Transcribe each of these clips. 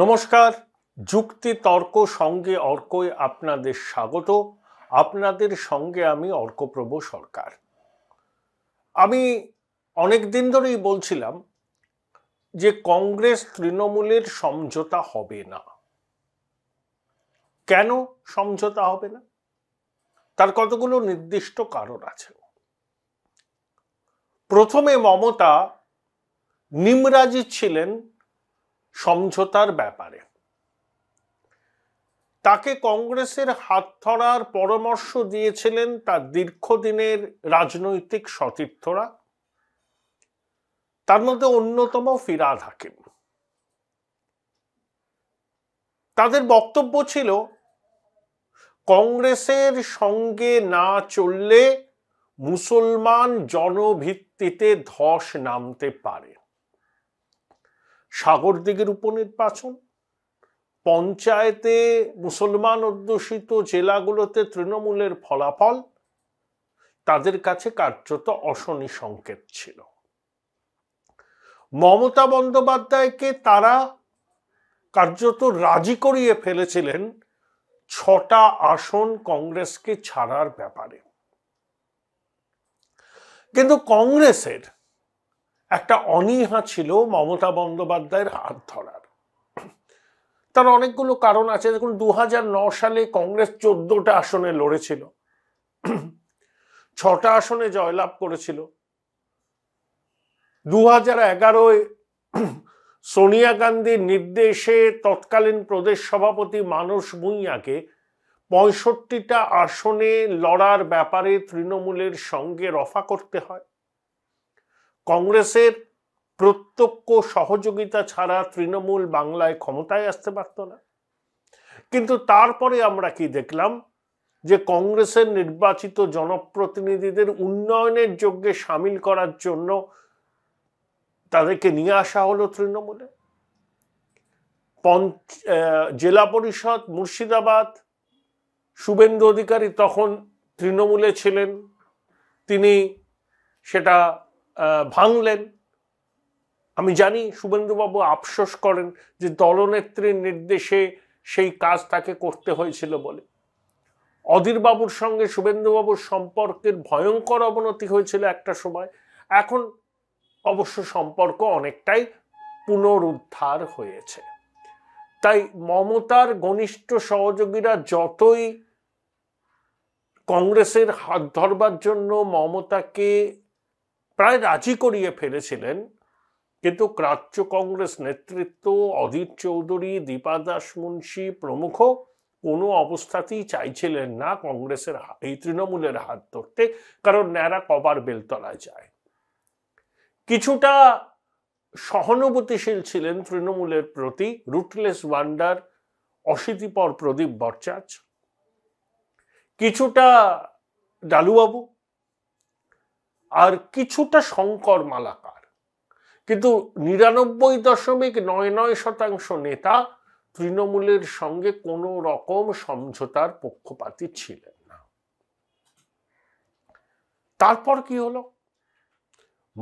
নমস্কার যুক্তি তর্ক সঙ্গে অর্কয় আপনাদের স্বাগত আপনাদের সঙ্গে আমি অর্কপ্রভ সরকার আমি অনেক দিন ধরেই বলছিলাম যে কংগ্রেস তৃণমূলের সমঝোতা হবে না কেন সমঝোতা হবে না তার কতগুলো নির্দিষ্ট কারণ আছে প্রথমে মমতা নিমরাজি ছিলেন সমঝোতার ব্যাপারে তাকে কংগ্রেসের হাত ধরার পরামর্শ দিয়েছিলেন তার দীর্ঘদিনের রাজনৈতিক সতীর্থরা তার মধ্যে অন্যতম ফিরাদ হাকিম তাদের বক্তব্য ছিল কংগ্রেসের সঙ্গে না চললে মুসলমান জনভিত্তিতে ধস নামতে পারে দিকের উপনির্বাচন পঞ্চায়েতে মুসলমান অধ্যুষিত জেলাগুলোতে তৃণমূলের ফলাফল তাদের কাছে কার্যত অশনি সংকেত ছিল মমতা বন্দ্যোপাধ্যায়কে তারা কার্যত রাজি করিয়ে ফেলেছিলেন ছটা আসন কংগ্রেসকে ছাড়ার ব্যাপারে কিন্তু কংগ্রেসের একটা অনীহা ছিল মমতা বন্দ্যোপাধ্যায়ের হাত ধরার তার অনেকগুলো কারণ আছে দেখুন দু সালে কংগ্রেস চোদ্দটা আসনে লড়েছিল ছটা আসনে জয়লাভ করেছিল দু হাজার এগারোয় সোনিয়া গান্ধীর নির্দেশে তৎকালীন প্রদেশ সভাপতি মানস ভূঁইয়াকে পঁয়ষট্টিটা আসনে লড়ার ব্যাপারে তৃণমূলের সঙ্গে রফা করতে হয় কংগ্রেসের প্রত্যক্ষ সহযোগিতা ছাড়া তৃণমূল বাংলায় ক্ষমতায় আসতে পারত না কিন্তু তারপরে আমরা কি দেখলাম যে কংগ্রেসের নির্বাচিত জনপ্রতিনিধিদের উন্নয়নের যোগ্যে সামিল করার জন্য তাদেরকে নিয়ে আসা হলো তৃণমূলে পঞ্চ জেলা পরিষদ মুর্শিদাবাদ শুভেন্দু অধিকারী তখন তৃণমূলে ছিলেন তিনি সেটা ভাঙলেন আমি জানি শুভেন্দুবাবু আফসোস করেন যে দলনেত্রীর নির্দেশে সেই কাজ তাকে করতে হয়েছিল বলে অধীরবাবুর সঙ্গে শুভেন্দুবাবুর সম্পর্কের ভয়ঙ্কর অবনতি হয়েছিল একটা সময় এখন অবশ্য সম্পর্ক অনেকটাই পুনরুদ্ধার হয়েছে তাই মমতার ঘনিষ্ঠ সহযোগীরা যতই কংগ্রেসের হাত ধরবার জন্য মমতাকে প্রায় রাজি করিয়ে ফেলেছিলেন কিন্তু রাজ্য কংগ্রেস নেতৃত্ব অধীর চৌধুরী দীপা দাস মুন্সী প্রমুখ কোনো অবস্থাতেই চাইছিলেন না কংগ্রেসের এই তৃণমূলের হাত ধরতে কারণ ন্যাড়া কবার বেলতলায় যায় কিছুটা সহানুভূতিশীল ছিলেন তৃণমূলের প্রতি রুটলেস ওয়ান্ডার অশীতিপর প্রদীপ বরচাচ কিছুটা ডালুবাবু আর কিছুটা শঙ্কর মালাকার কিন্তু নিরানব্বই দশমিক নয় নয় শতাংশ নেতা তৃণমূলের সঙ্গে কোন রকম সমঝোতার পক্ষপাতী ছিলেন না তারপর কি হলো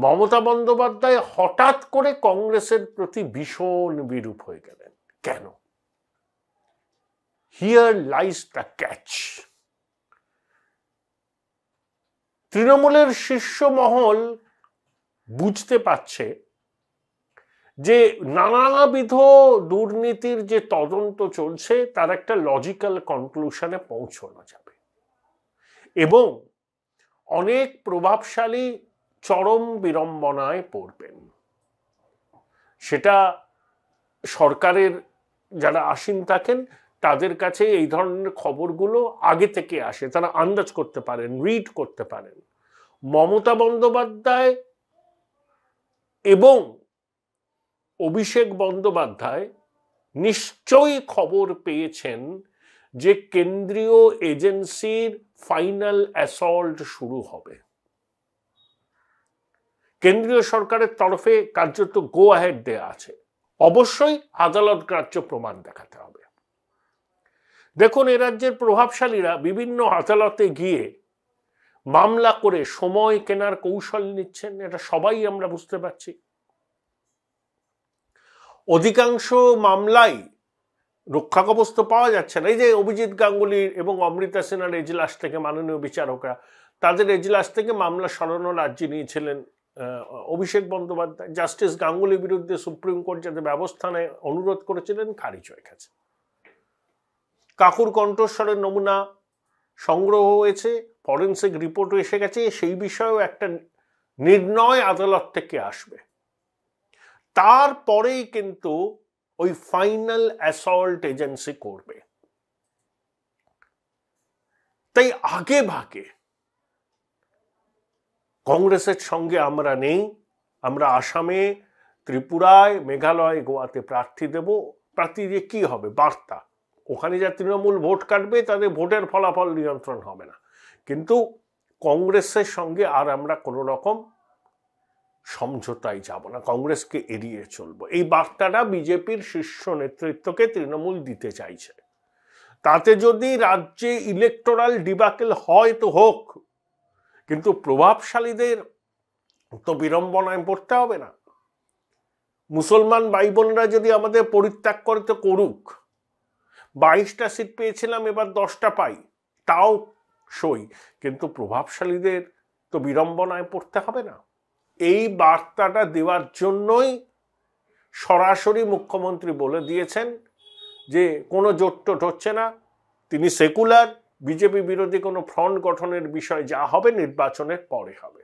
মমতা বন্দ্যোপাধ্যায় হঠাৎ করে কংগ্রেসের প্রতি ভীষণ বিরূপ হয়ে গেলেন কেন হিয়ার লাইস দ্য ক্যাচ তৃণমূলের শীর্ষ মহল বুঝতে পারছে যে নানাবিধ দুর্নীতির যে তদন্ত চলছে তার একটা লজিক্যাল কনক্লুশনে পৌঁছানো যাবে এবং অনেক প্রভাবশালী চরম বিড়ম্বনায় পড়বেন সেটা সরকারের যারা আসীন থাকেন তাদের কাছে এই ধরনের খবরগুলো আগে থেকে আসে তারা আন্দাজ করতে পারেন রিড করতে পারেন মমতা বন্দ্যোপাধ্যায় এবং অভিষেক বন্দ্যোপাধ্যায় নিশ্চয়ই খবর পেয়েছেন যে কেন্দ্রীয় এজেন্সির ফাইনাল অ্যাসল্ট শুরু হবে কেন্দ্রীয় সরকারের তরফে কার্যত গো অ্যাহেড দেয়া আছে অবশ্যই আদালত গ্রাহ্য প্রমাণ দেখাতে হবে দেখুন এ রাজ্যের প্রভাবশালীরা বিভিন্ন আদালতে গিয়ে মামলা করে সময় কেনার কৌশল নিচ্ছেন এটা সবাই আমরা বুঝতে পারছি অধিকাংশ মামলাই রক্ষা কবস্ত পাওয়া যাচ্ছে না এই যে অভিজিৎ গাঙ্গুলির এবং অমৃতা সেনার এজলাস থেকে মাননীয় বিচারকরা তাদের এজলাস থেকে মামলা সরানোর রাজ্যে নিয়েছিলেন অভিষেক বন্দ্যোপাধ্যায় জাস্টিস গাঙ্গুলির বিরুদ্ধে সুপ্রিম কোর্ট যাতে ব্যবস্থা নেয় অনুরোধ করেছিলেন খারিজ হয়ে গেছে কাকুর কণ্ঠস্বরের নমুনা সংগ্রহ হয়েছে ফরেন্সিক রিপোর্টও এসে গেছে সেই বিষয়েও একটা নির্ণয় আদালত থেকে আসবে তারপরেই কিন্তু ওই ফাইনাল অ্যাসল্ট এজেন্সি করবে তাই আগে ভাগে কংগ্রেসের সঙ্গে আমরা নেই আমরা আসামে ত্রিপুরায় মেঘালয় গোয়াতে প্রার্থী দেব প্রার্থী দিয়ে কী হবে বার্তা ওখানে যা তৃণমূল ভোট কাটবে তাদের ভোটের ফলাফল নিয়ন্ত্রণ হবে না কিন্তু কংগ্রেসের সঙ্গে আর আমরা কোনো রকম সমঝোতায় যাব না কংগ্রেসকে এড়িয়ে চলবো এই বার্তাটা বিজেপির শীর্ষ নেতৃত্বকে তৃণমূল দিতে চাইছে তাতে যদি রাজ্যে ইলেকটোরাল ডিবাকেল হয় তো হোক কিন্তু প্রভাবশালীদের তো বিড়ম্বনায় পড়তে হবে না মুসলমান ভাই বোনরা যদি আমাদের পরিত্যাগ করে তো করুক বাইশটা সিট পেয়েছিলাম এবার দশটা পাই তাও সই কিন্তু প্রভাবশালীদের তো বিড়ম্বনায় পড়তে হবে না এই বার্তাটা দেওয়ার জন্যই সরাসরি মুখ্যমন্ত্রী বলে দিয়েছেন যে কোনো জোটটোট হচ্ছে না তিনি সেকুলার বিজেপি বিরোধী কোনো ফ্রন্ট গঠনের বিষয় যা হবে নির্বাচনের পরে হবে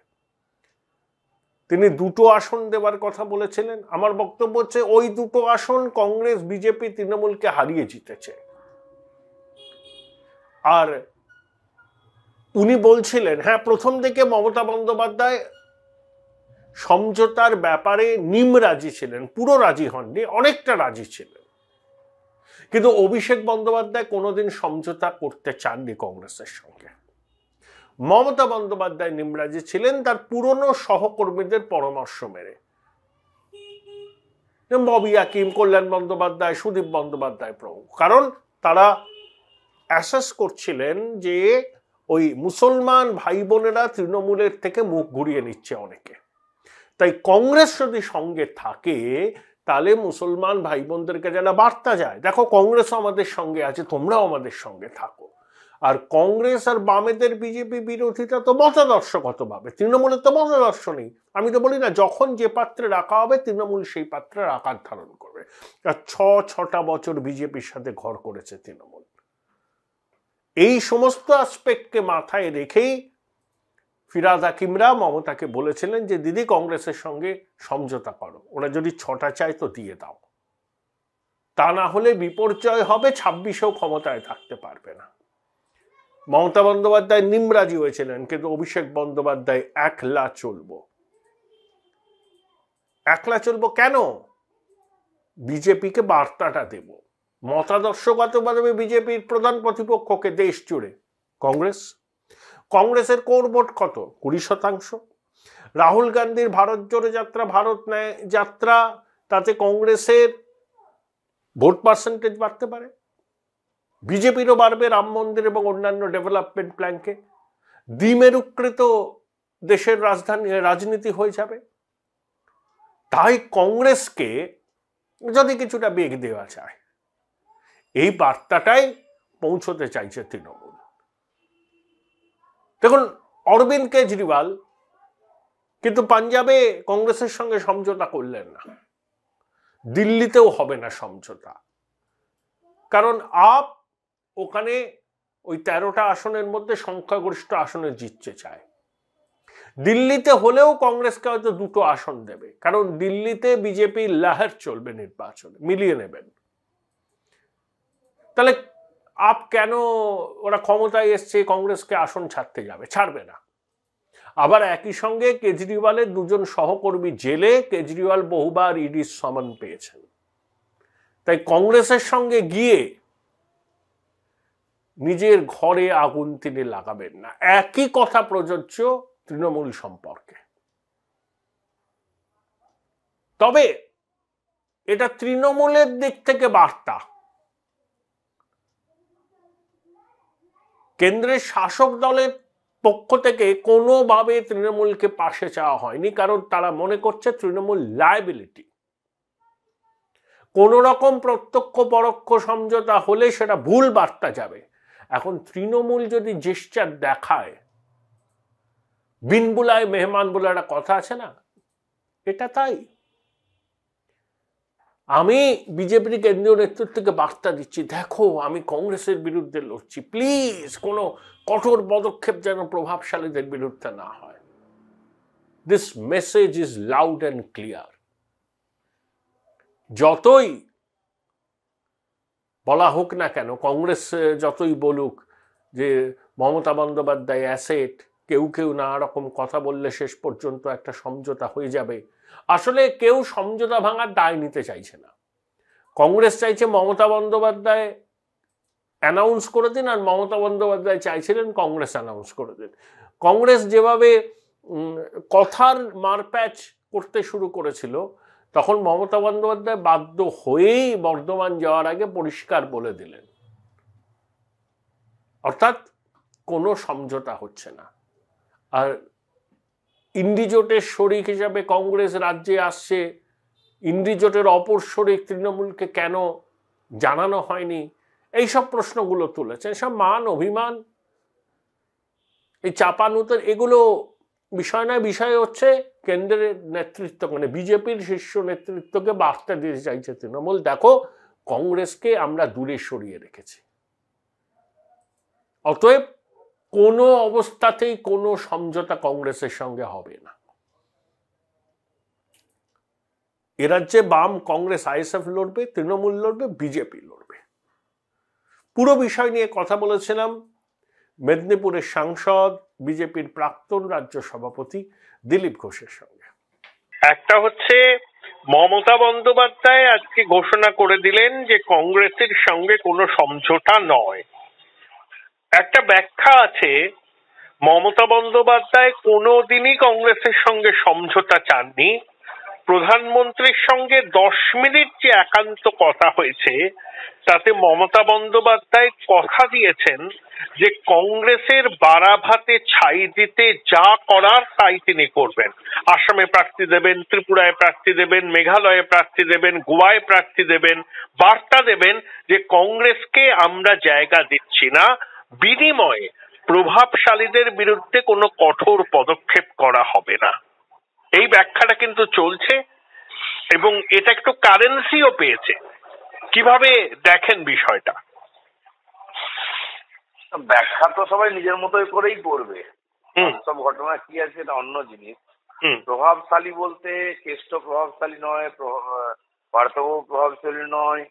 তিনি দুটো আসন দেওয়ার কথা বলেছিলেন আমার বক্তব্য হচ্ছে ওই দুটো আসন কংগ্রেস বিজেপি তৃণমূলকে হারিয়ে জিতেছে আর উনি বলছিলেন হ্যাঁ প্রথম দিকে মমতা বন্দ্যোপাধ্যায় সমঝোতার ব্যাপারে নিম রাজি ছিলেন পুরো রাজি হননি অনেকটা রাজি ছিলেন কিন্তু অভিষেক বন্দ্যোপাধ্যায় কোনোদিন সমঝোতা করতে চাননি কংগ্রেসের সঙ্গে মমতা বন্দ্যোপাধ্যায় নিমরাজি ছিলেন তার পুরনো সহকর্মীদের পরামর্শ মেরে ববি আকিম কল্যাণ বন্দ্যোপাধ্যায় সুদীপ বন্দ্যোপাধ্যায় প্রমুখ কারণ তারা অ্যাসেস করছিলেন যে ওই মুসলমান ভাই বোনেরা তৃণমূলের থেকে মুখ ঘুরিয়ে নিচ্ছে অনেকে তাই কংগ্রেস যদি সঙ্গে থাকে তাহলে মুসলমান ভাই বোনদেরকে যেন বার্তা যায় দেখো কংগ্রেসও আমাদের সঙ্গে আছে তোমরাও আমাদের সঙ্গে থাকো আর কংগ্রেস আর বামেদের বিজেপি বিরোধিতা তো মতাদর্শগতভাবে তৃণমূলের তো মতাদর্শ নেই আমি তো বলি না যখন যে পাত্রে রাখা হবে তৃণমূল সেই পাত্রের আকার ধারণ করবে আর ছ ছটা বছর বিজেপির সাথে ঘর করেছে তৃণমূল এই সমস্ত আসপেক্টকে মাথায় রেখেই ফিরাজ আকিমরা মমতাকে বলেছিলেন যে দিদি কংগ্রেসের সঙ্গে সমঝোতা করো ওরা যদি ছটা চায় তো দিয়ে দাও তা না হলে বিপর্যয় হবে ছাব্বিশেও ক্ষমতায় থাকতে পারবে না মমতা বন্দ্যোপাধ্যায় নিমরাজি হয়েছিলেন কিন্তু অভিষেক বন্দ্যোপাধ্যায় একলা চলব একলা চলব কেন বিজেপিকে বার্তাটা দেব মতাদর্শগতভাবে বিজেপির প্রধান প্রতিপক্ষকে দেশ জুড়ে কংগ্রেস কংগ্রেসের কোর ভোট কত কুড়ি শতাংশ রাহুল গান্ধীর ভারত জোড়ে যাত্রা ভারত ন্যায় যাত্রা তাতে কংগ্রেসের ভোট পার্সেন্টেজ বাড়তে পারে বিজেপিরও বাড়বে রাম মন্দির এবং অন্যান্য ডেভেলপমেন্ট প্ল্যানকে দ্বিমেরুকৃত দেশের রাজধানী রাজনীতি হয়ে যাবে তাই কংগ্রেসকে যদি কিছুটা বেগ দেওয়া যায় এই বার্তাটাই পৌঁছতে চাইছে তৃণমূল দেখুন অরবিন্দ কেজরিওয়াল কিন্তু পাঞ্জাবে কংগ্রেসের সঙ্গে সমঝোতা করলেন না দিল্লিতেও হবে না সমঝোতা কারণ আপ ওখানে ওই তেরোটা আসনের মধ্যে সংখ্যাগরিষ্ঠ আসনে জিততে চায় দিল্লিতে হলেও কংগ্রেসকে হয়তো দুটো আসন দেবে কারণ দিল্লিতে বিজেপি লাহের চলবে নির্বাচনে মিলিয়ে নেবেন তাহলে আপ কেন ওরা ক্ষমতায় এসছে কংগ্রেসকে আসন ছাড়তে যাবে ছাড়বে না আবার একই সঙ্গে কেজরিওয়ালের দুজন সহকর্মী জেলে কেজরিওয়াল বহুবার ইডির সমান পেয়েছেন তাই কংগ্রেসের সঙ্গে গিয়ে নিজের ঘরে আগুন তিনি লাগাবেন না একই কথা প্রযোজ্য তৃণমূল সম্পর্কে তবে এটা তৃণমূলের দিক থেকে বার্তা কেন্দ্রের শাসক দলের পক্ষ থেকে কোনোভাবে তৃণমূলকে পাশে চাওয়া হয়নি কারণ তারা মনে করছে তৃণমূল লায়াবিলিটি কোন রকম প্রত্যক্ষ পরোক্ষ সমঝোতা হলে সেটা ভুল বার্তা যাবে এখন তৃণমূল যদি জেস্টার দেখায় বিনবুলায় মেহমান বলে একটা কথা আছে না এটা তাই আমি বিজেপির কেন্দ্রীয় নেতৃত্বকে বার্তা দিচ্ছি দেখো আমি কংগ্রেসের বিরুদ্ধে লড়ছি প্লিজ কোনো কঠোর পদক্ষেপ যেন প্রভাবশালীদের বিরুদ্ধে না হয় this message is loud and clear যতই বলা হোক না কেন কংগ্রেস যতই বলুক যে মমতা বন্দ্যোপাধ্যায় অ্যাসেট কেউ কেউ নানা রকম কথা বললে শেষ পর্যন্ত একটা সমঝোতা হয়ে যাবে আসলে কেউ সমঝোতা ভাঙার দায় নিতে চাইছে না কংগ্রেস চাইছে মমতা বন্দ্যোপাধ্যায় অ্যানাউন্স করে দিন আর মমতা বন্দ্যোপাধ্যায় চাইছিলেন কংগ্রেস অ্যানাউন্স করে দিন কংগ্রেস যেভাবে কথার মারপ্যাচ করতে শুরু করেছিল তখন মমতা বন্দ্যোপাধ্যায় বাধ্য হয়েই বর্ধমান যাওয়ার আগে পরিষ্কার বলে দিলেন অর্থাৎ কোনো সমঝোতা হচ্ছে না আর ইন্ডিজোটের শরিক হিসাবে কংগ্রেস রাজ্যে আসছে ইন্ডিজোটের অপর শরিক তৃণমূলকে কেন জানানো হয়নি এইসব প্রশ্নগুলো তুলেছে সব মান অভিমান এই চাপানুতের এগুলো বিষয় নয় বিষয় হচ্ছে কেন্দ্রের নেতৃত্ব মানে বিজেপির শীর্ষ নেতৃত্বকে বার্তা দিতে চাইছে তৃণমূল দেখো কংগ্রেসকে আমরা দূরে সরিয়ে রেখেছি অতএব কোনো অবস্থাতেই কোনো সমঝোতা কংগ্রেসের সঙ্গে হবে না এ রাজ্যে বাম কংগ্রেস আইএসএফ লড়বে তৃণমূল লড়বে বিজেপি লড়বে পুরো বিষয় নিয়ে কথা বলেছিলাম মেদিনীপুরের সাংসদ বিজেপির প্রাক্তন রাজ্য সভাপতি দিলীপ ঘোষের সঙ্গে একটা হচ্ছে মমতা বন্দ্যোপাধ্যায় আজকে ঘোষণা করে দিলেন যে কংগ্রেসের সঙ্গে কোনো সমঝোতা নয় একটা ব্যাখ্যা আছে মমতা বন্দ্যোপাধ্যায় কোনোদিনই কংগ্রেসের সঙ্গে সমঝোতা চাননি প্রধানমন্ত্রীর সঙ্গে দশ মিনিট যে একান্ত কথা হয়েছে তাতে মমতা বন্দ্যোপাধ্যায় কথা দিয়েছেন যে কংগ্রেসের বারাভাতে ছাই দিতে যা করার তাই তিনি করবেন আসামে প্রার্থী দেবেন ত্রিপুরায় প্রার্থী দেবেন মেঘালয়ে প্রার্থী দেবেন গোয়ায় প্রার্থী দেবেন বার্তা দেবেন যে কংগ্রেসকে আমরা জায়গা দিচ্ছি না বিনিময়ে প্রভাবশালীদের বিরুদ্ধে কোনো কঠোর পদক্ষেপ করা হবে না এই ব্যাখ্যাটা কিন্তু চলছে এবং এটা একটু কারেন্সিও পেয়েছে কিভাবে দেখেন বিষয়টা ব্যাখ্যা তো সবাই নিজের মতোই করেই করবে সব ঘটনা কি আছে এটা অন্য জিনিস প্রভাবশালী বলতে কেষ্ট প্রভাবশালী নয় পার্থব প্রভাবশালী নয়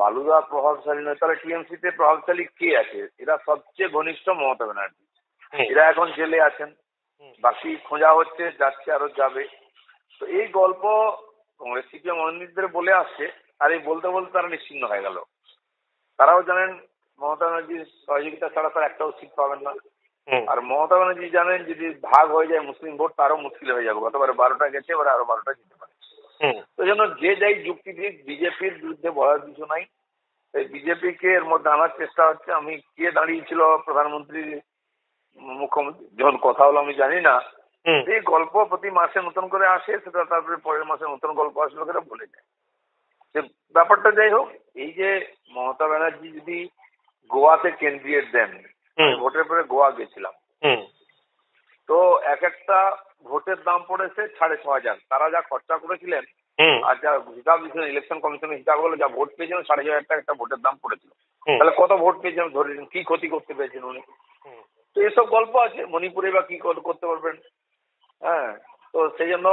বালুদা প্রভাবশালী নয় তাহলে টিএমসি তে প্রভাবশালী কে আছে এরা সবচেয়ে ঘনিষ্ঠ মমতা ব্যানার্জি এরা এখন জেলে আছেন বাকি খোঁজা হচ্ছে যাচ্ছে আরো যাবে তো এই গল্প কংগ্রেস সিপিএম অনিতদের বলে আসছে আর এই বলতে বলতে তারা নিশ্চিন্ন হয়ে গেল তারাও জানেন মমতা ব্যানার্জির সহযোগিতা ছাড়া তারা একটাও সিট পাবেন না আর মমতা ব্যানার্জি জানেন যদি ভাগ হয়ে যায় মুসলিম ভোট তারও মুশকিল হয়ে যাবে গতবারে বারোটা গেছে এবার আরো বারোটা যেতে পারে তো জন্য যে যাই যুক্তি দিক বিজেপির বিরুদ্ধে বলার কিছু নাই এই বিজেপি কে এর মধ্যে আনার চেষ্টা হচ্ছে আমি কে দাঁড়িয়েছিল প্রধানমন্ত্রী মুখ্যমন্ত্রী যখন কথা হলো আমি জানি না এই গল্প প্রতি মাসে নতুন করে আসে সেটা তারপরে পরের মাসে নতুন গল্প আসলে বলে যায় ব্যাপারটা যাই হোক এই যে মমতা ব্যানার্জি যদি গোয়াতে কেন্দ্রীয় দেন ভোটের পরে গোয়া গেছিলাম তো এক একটা ভোটের দাম পড়েছে সাড়ে ছ হাজার তারা যা খরচা করেছিলেন আর যা হিসাব দিয়েছিলেন ইলেকশন কমিশনের হিসাব হলো যা ভোট পেয়েছিল সাড়ে ছ হাজার টাকা একটা ভোটের দাম পড়েছিল তাহলে কত ভোট পেয়েছিলেন ধরেছেন কি ক্ষতি করতে পেরেছেন উনি তো এসব গল্প আছে মণিপুরে বা কি করতে পারবেন হ্যাঁ তো সেই জন্য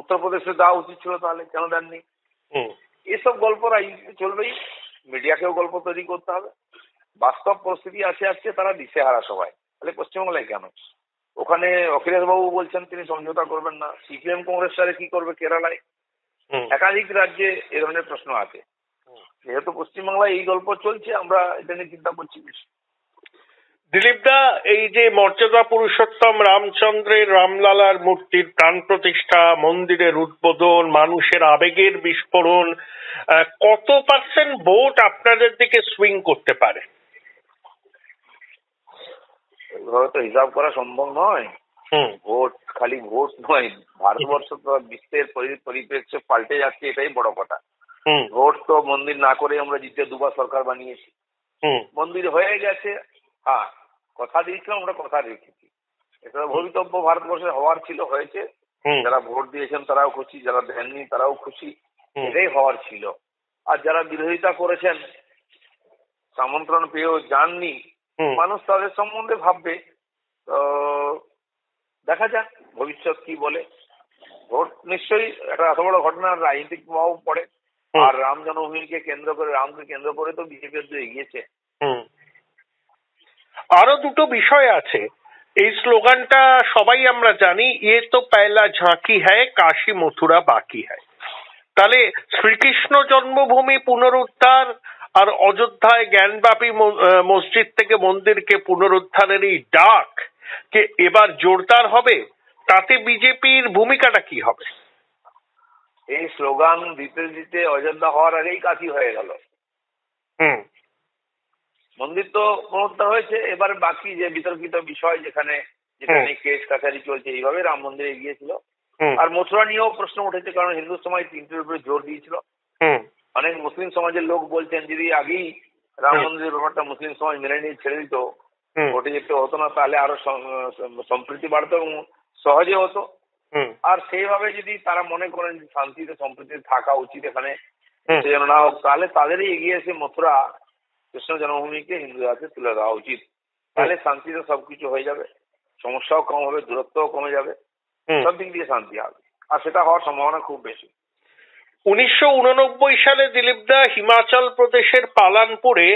উত্তরপ্রদেশে দেওয়া উচিত ছিল তাহলে কেন দেননি এসব গল্প রাজনীতিতে চলবেই মিডিয়াকেও গল্প তৈরি করতে হবে বাস্তব পরিস্থিতি আসে আসছে তারা দিশেহারা সবাই তাহলে পশ্চিমবাংলায় কেন ওখানে অখিলেশ বাবু বলছেন তিনি সমঝোতা করবেন না সিপিএম কংগ্রেস সারে কি করবে কেরালায় একাধিক রাজ্যে এ ধরনের প্রশ্ন আছে যেহেতু পশ্চিমবাংলায় এই গল্প চলছে আমরা এটা নিয়ে চিন্তা করছি বেশি দিলীপদা এই যে মর্যাদা পুরুষোত্তম রামচন্দ্রের রামলালার মূর্তির প্রাণ প্রতিষ্ঠা মন্দিরের উদ্বোধন মানুষের আবেগের বিস্ফোরণ কত পার্সেন্ট ভোট আপনাদের দিকে সুইং করতে পারে তো হিসাব করা সম্ভব নয় ভোট খালি ভোট নয় ভারতবর্ষ তো বিশ্বের পরিপ্রেক্ষে পাল্টে যাচ্ছে এটাই বড় কথা ভোট তো মন্দির না করে আমরা জিতে দুবার সরকার বানিয়েছি মন্দির হয়ে গেছে হ্যাঁ কথা দিয়েছিলাম আমরা কথা রেখেছি এটা ভবিতব্য ভারতবর্ষে হওয়ার ছিল হয়েছে যারা ভোট দিয়েছেন তারাও খুশি যারা দেননি তারাও খুশি এটাই হওয়ার ছিল আর যারা বিরোধিতা করেছেন আমন্ত্রণ পেয়েও যাননি মানুষ তাদের সম্বন্ধে ভাববে তো দেখা যাক ভবিষ্যৎ কি বলে ভোট নিশ্চয়ই একটা এত বড় ঘটনার রাজনৈতিক প্রভাব পড়ে আর রাম জন্মভূমিকে কেন্দ্র করে রামকে কেন্দ্র করে তো বিজেপি এগিয়েছে আরো দুটো বিষয় আছে এই স্লোগানটা সবাই আমরা জানি ইয়ে তো পায়লা ঝাঁকি হ্যায় কাশি মথুরা বাকি হ্যায় তাহলে শ্রীকৃষ্ণ জন্মভূমি পুনরুদ্ধার আর অযোধ্যায় জ্ঞানব্যাপী মসজিদ থেকে মন্দিরকে পুনরুদ্ধারের এই ডাক কে এবার জোরদার হবে তাতে বিজেপির ভূমিকাটা কি হবে এই স্লোগান দিতে দিতে অযোধ্যা হওয়ার আগেই কাশি হয়ে গেল হুম মন্দির তো পুনরুদ্ধার হয়েছে এবার বাকি যে বিতর্কিত বিষয় যেখানে যেখানে কেস কাছারি চলছে এইভাবে রাম মন্দিরে গিয়েছিল আর মথুরা নিয়েও প্রশ্ন উঠেছে কারণ হিন্দু সমাজ তিনটির উপরে জোর দিয়েছিল অনেক মুসলিম সমাজের লোক বলছেন যদি আগেই রাম মন্দিরের ব্যাপারটা মুসলিম সমাজ মেনে নিয়ে ছেড়ে দিত ভোটে যেতে হতো না তাহলে আরো সম্প্রীতি বাড়তো এবং সহজে হতো আর সেইভাবে যদি তারা মনে করেন শান্তিতে সম্প্রীতি থাকা উচিত এখানে সেজন্য না হোক তাহলে তাদেরই এগিয়ে এসে মথুরা কৃষ্ণ জন্মভূমিকে হিন্দু হাতে তুলে দেওয়া উচিত তাহলে শান্তিতে সবকিছু হয়ে যাবে সমস্যাও কম হবে দূরত্বও কমে যাবে সব দিক দিয়ে শান্তি হবে আর সেটা হওয়ার সম্ভাবনা খুব বেশি উনিশশো সালে দিলীপ দা হিমাচল প্রদেশের পালানপুরে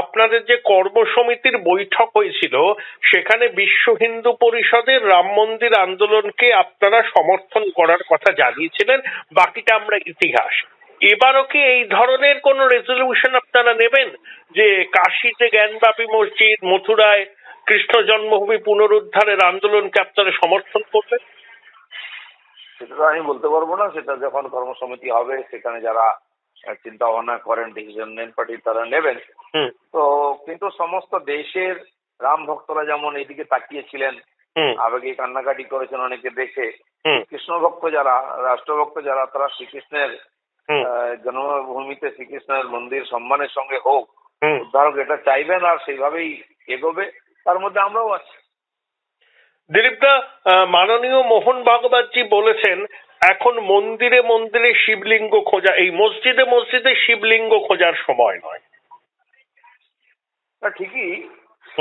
আপনাদের যে কর্মসমিতির বৈঠক হয়েছিল সেখানে বিশ্ব হিন্দু পরিষদের রাম মন্দির আন্দোলনকে আপনারা সমর্থন করার কথা জানিয়েছিলেন বাকিটা আমরা ইতিহাস এবারও কি এই ধরনের কোন রেজলিউশন আপনারা নেবেন যে কাশীতে জ্ঞানব্যাপী মসজিদ মথুরায় কৃষ্ণ জন্মভূমি পুনরুদ্ধারের আন্দোলনকে আপনারা সমর্থন করবেন সেটা তো আমি বলতে পারবো না সেটা যখন কর্মসমিতি হবে সেখানে যারা চিন্তা ভাবনা করেন ডিসিশন নেন পার্টি তারা নেবেন তো কিন্তু সমস্ত দেশের রাম ভক্তরা যেমন এইদিকে তাকিয়েছিলেন আবেগে কান্নাকাটি করেছেন অনেকে দেখে কৃষ্ণ ভক্ত যারা রাষ্ট্রভক্ত যারা তারা শ্রীকৃষ্ণের জন্মভূমিতে শ্রীকৃষ্ণের মন্দির সম্মানের সঙ্গে হোক ধরো এটা চাইবেন আর সেইভাবেই এগোবে তার মধ্যে আমরাও আছি দিলীপদা মাননীয় মোহন ভাগবতজি বলেছেন এখন মন্দিরে মন্দিরে শিবলিঙ্গ খোঁজা এই মসজিদে মসজিদে শিবলিঙ্গ খোঁজার সময় নয় ঠিকই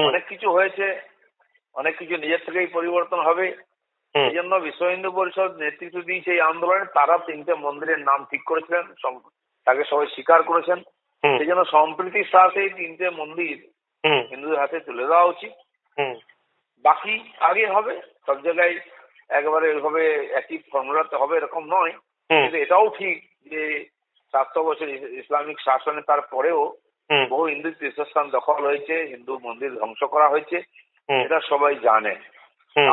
অনেক কিছু হয়েছে অনেক কিছু নিজের থেকেই পরিবর্তন হবে এই জন্য বিশ্ব হিন্দু পরিষদ নেতৃত্ব দিয়েছে এই আন্দোলনে তারা তিনটে মন্দিরের নাম ঠিক করেছিলেন তাকে সবাই স্বীকার করেছেন সেই জন্য সম্প্রীতির সাথে এই তিনটে মন্দির হিন্দুদের হাতে তুলে দেওয়া উচিত বাকি আগে হবে সব জায়গায় একেবারে এভাবে একই ফর্মুলাতে হবে এরকম নয় কিন্তু এটাও ঠিক যে সাতশো বছর ইসলামিক শাসনে তারপরেও বহু হিন্দু তীর্থস্থান দখল হয়েছে হিন্দু মন্দির ধ্বংস করা হয়েছে এটা সবাই জানে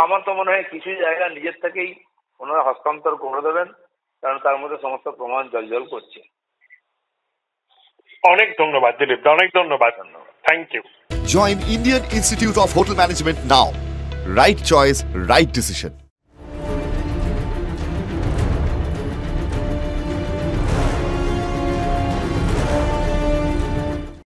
আমার তো মনে হয় কিছু জায়গা নিজের থেকেই ওনারা হস্তান্তর করে দেবেন কারণ তার মধ্যে সমস্ত প্রমাণ জল করছে অনেক ধন্যবাদ দিলীপ অনেক ধন্যবাদ ধন্যবাদ thank you join Indian Institute of Hotel Management now right choice right decision